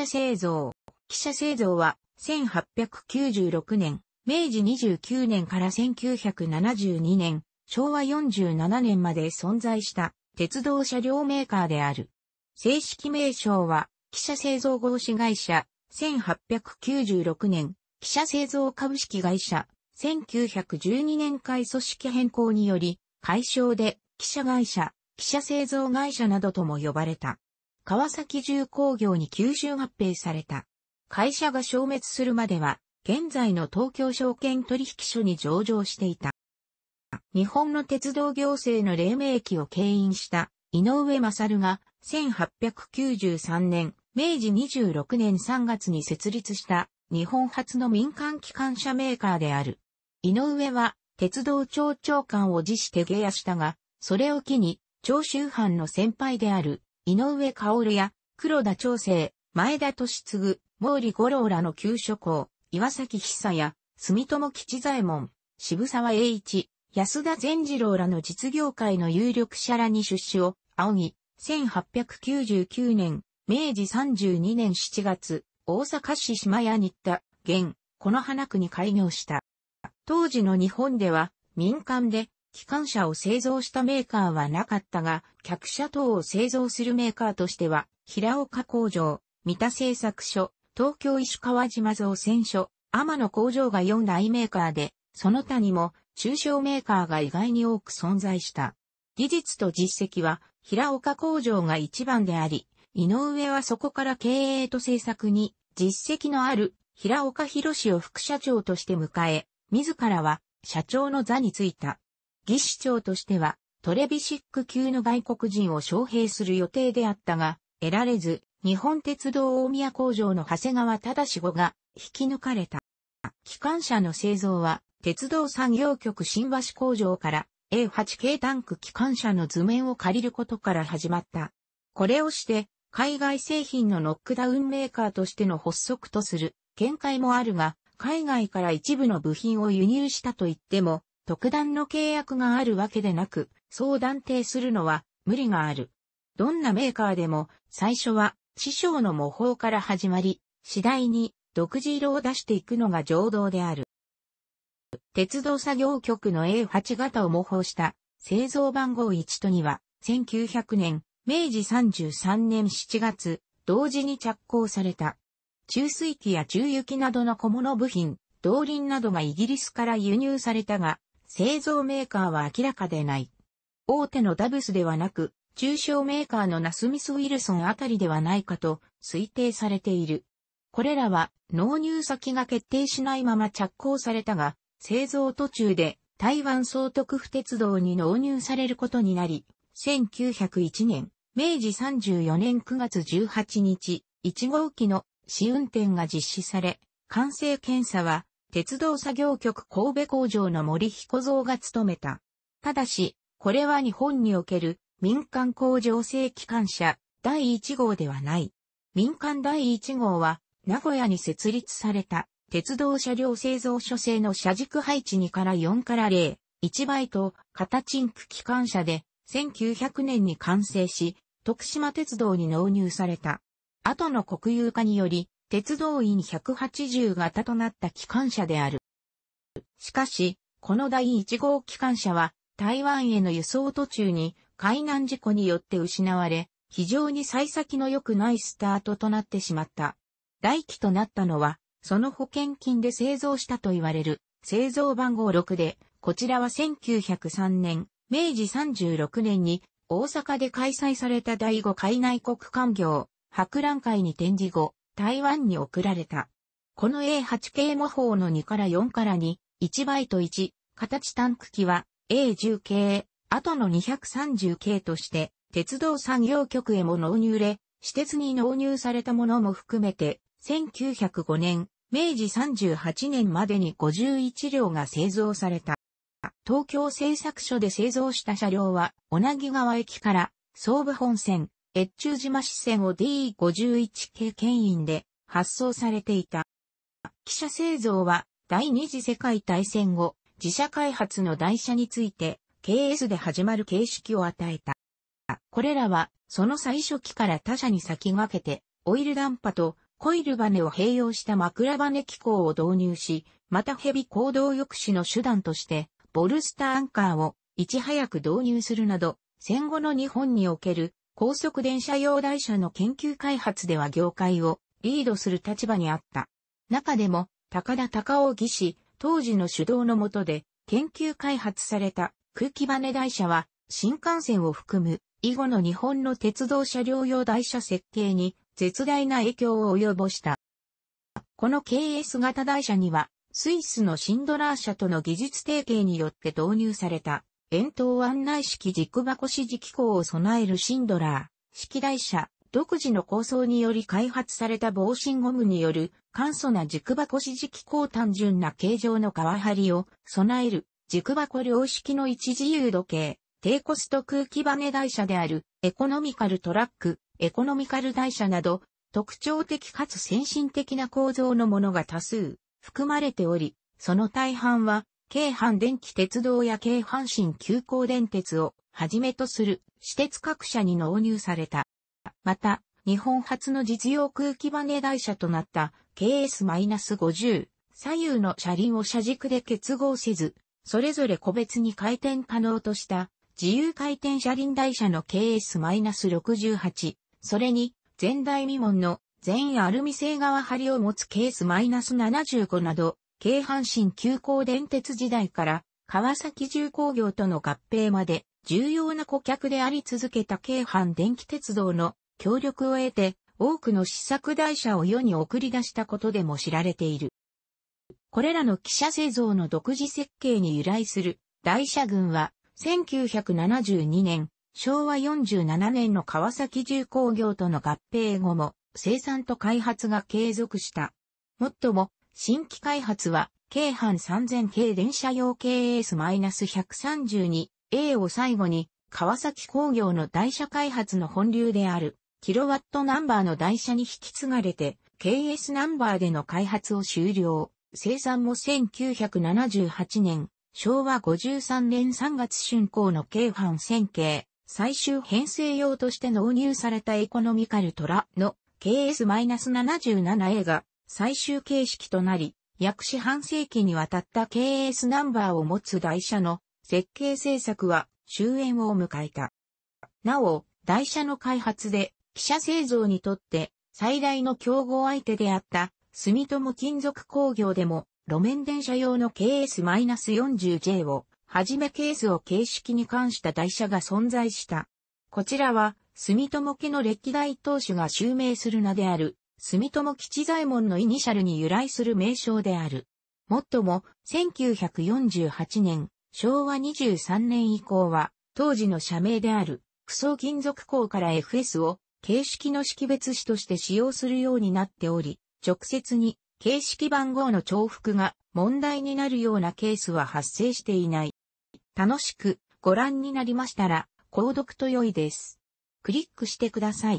者製造。記者製造は、1896年、明治29年から1972年、昭和47年まで存在した鉄道車両メーカーである。正式名称は、記者製造合資会社、1896年、記者製造株式会社、1912年会組織変更により、解消で、記者会社、記者製造会社などとも呼ばれた。川崎重工業に吸収合併された。会社が消滅するまでは、現在の東京証券取引所に上場していた。日本の鉄道行政の黎明期を牽引した井上勝が1893年、明治26年3月に設立した日本初の民間機関車メーカーである。井上は鉄道庁長官を辞して下野したが、それを機に長州藩の先輩である井上薫や黒田長生、前田敏次、毛利五郎らの旧諸侯、岩崎久や、住友吉左衛門、渋沢栄一、安田善次郎らの実業界の有力者らに出資を、仰ぎ、1899年、明治32年7月、大阪市島屋に行った、現、この花区に開業した。当時の日本では、民間で機関車を製造したメーカーはなかったが、客車等を製造するメーカーとしては、平岡工場、三田製作所、東京石川島造船所、天野工場が4大メーカーで、その他にも中小メーカーが意外に多く存在した。技術と実績は平岡工場が一番であり、井上はそこから経営と政策に実績のある平岡博士を副社長として迎え、自らは社長の座についた。技士長としては、トレビシック級の外国人を招聘する予定であったが、得られず、日本鉄道大宮工場の長谷川忠吾が引き抜かれた。機関車の製造は、鉄道産業局新橋工場から A8 系タンク機関車の図面を借りることから始まった。これをして、海外製品のノックダウンメーカーとしての発足とする見解もあるが、海外から一部の部品を輸入したと言っても、特段の契約があるわけでなく、そう断定するのは無理がある。どんなメーカーでも最初は師匠の模倣から始まり、次第に独自色を出していくのが常道である。鉄道作業局の A8 型を模倣した製造番号1と2は1900年、明治33年7月、同時に着工された。注水器や注油器などの小物部品、動輪などがイギリスから輸入されたが、製造メーカーは明らかでない。大手のダブスではなく、中小メーカーのナスミス・ウィルソンあたりではないかと推定されている。これらは納入先が決定しないまま着工されたが、製造途中で台湾総督府鉄道に納入されることになり、1901年、明治34年9月18日、1号機の試運転が実施され、完成検査は鉄道作業局神戸工場の森彦蔵が務めた。ただし、これは日本における民間工場正機関車第1号ではない。民間第1号は名古屋に設立された鉄道車両製造所製の車軸配置2から4から0、1倍と型チンク機関車で1900年に完成し、徳島鉄道に納入された。後の国有化により、鉄道員180型となった機関車である。しかし、この第1号機関車は台湾への輸送途中に海難事故によって失われ、非常に幸先の良くないスタートとなってしまった。来期となったのは、その保険金で製造したと言われる、製造番号6で、こちらは1903年、明治36年に大阪で開催された第5海内国官業博覧会に展示後、台湾に送られた。この A8 系模倣の2から4から2、1バイト1、形タンク機は A10 系、後の230系として、鉄道産業局へも納入れ、私鉄に納入されたものも含めて、1905年、明治38年までに51両が製造された。東京製作所で製造した車両は、小名木川駅から、総武本線、越中島支線を D51 系牽引で発送されていた。汽車製造は第二次世界大戦後、自社開発の台車について KS で始まる形式を与えた。これらは、その最初期から他社に先駆けて、オイルダンパとコイルバネを併用した枕バネ機構を導入し、またヘビ行動抑止の手段として、ボルスターアンカーをいち早く導入するなど、戦後の日本における高速電車用台車の研究開発では業界をリードする立場にあった。中でも、高田高尾技師、当時の主導の下で、研究開発された空気バネ台車は、新幹線を含む、以後の日本の鉄道車両用台車設計に、絶大な影響を及ぼした。この KS 型台車には、スイスのシンドラー社との技術提携によって導入された遠筒案内式軸箱指示機構を備えるシンドラー、式台車、独自の構想により開発された防振ゴムによる簡素な軸箱指示機構単純な形状の皮張りを備える軸箱量式の一自由度計、低コスト空気バネ台車であるエコノミカルトラック、エコノミカル台車など特徴的かつ先進的な構造のものが多数含まれており、その大半は京阪電気鉄道や京阪神急行電鉄をはじめとする私鉄各社に納入された。また、日本初の実用空気バネ台車となった KS-50 左右の車輪を車軸で結合せず、それぞれ個別に回転可能とした自由回転車輪台車の KS-68、それに前代未聞の全アルミ製側張りを持つ KS-75 など京阪神急行電鉄時代から川崎重工業との合併まで重要な顧客であり続けた京阪電気鉄道の協力を得て多くの試作台車を世に送り出したことでも知られている。これらの汽車製造の独自設計に由来する台車群は1972年、昭和47年の川崎重工業との合併後も生産と開発が継続した。もっとも新規開発は、京阪3000系電車用 KS-132A を最後に、川崎工業の台車開発の本流である、キロワットナンバーの台車に引き継がれて、KS ナンバーでの開発を終了。生産も1978年、昭和53年3月春行の京阪1000系、最終編成用として納入されたエコノミカルトラの KS-77A が最終形式となり、約四半世紀にわたった KS ナンバーを持つ台車の設計制作は終焉を迎えた。なお、台車の開発で、汽車製造にとって最大の競合相手であった住友金属工業でも路面電車用の KS-40J をはじめケースを形式に関した台車が存在した。こちらは住友家の歴代当主が襲名する名である住友吉左衛門のイニシャルに由来する名称である。もっとも、1948年、昭和23年以降は、当時の社名である、クソ金属鋼から FS を、形式の識別子として使用するようになっており、直接に、形式番号の重複が問題になるようなケースは発生していない。楽しくご覧になりましたら、購読と良いです。クリックしてください。